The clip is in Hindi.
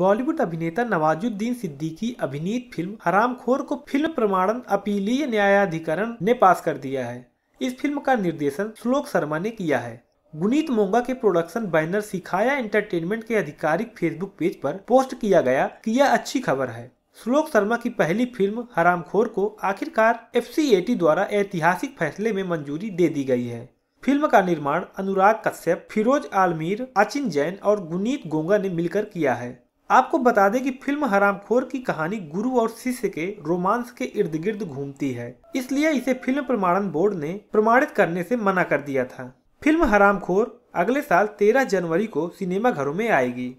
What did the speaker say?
बॉलीवुड अभिनेता नवाजुद्दीन सिद्दीकी अभिनीत फिल्म हरामखोर को फिल्म प्रमाणन अपीलीय न्यायाधिकरण ने पास कर दिया है इस फिल्म का निर्देशन श्लोक शर्मा ने किया है गुनीत मोंगा के प्रोडक्शन बैनर सिखाया एंटरटेनमेंट के आधिकारिक फेसबुक पेज पर पोस्ट किया गया कि यह अच्छी खबर है श्लोक शर्मा की पहली फिल्म हरामखोर को आखिरकार एफ द्वारा ऐतिहासिक फैसले में मंजूरी दे दी गई है फिल्म का निर्माण अनुराग कश्यप फिरोज आलमीर अचिन जैन और गुनीत गोंगा ने मिलकर किया है आपको बता दें कि फिल्म हरामखोर की कहानी गुरु और शिष्य के रोमांस के इर्द गिर्द घूमती है इसलिए इसे फिल्म प्रमाणन बोर्ड ने प्रमाणित करने से मना कर दिया था फिल्म हरामखोर अगले साल 13 जनवरी को सिनेमा घरों में आएगी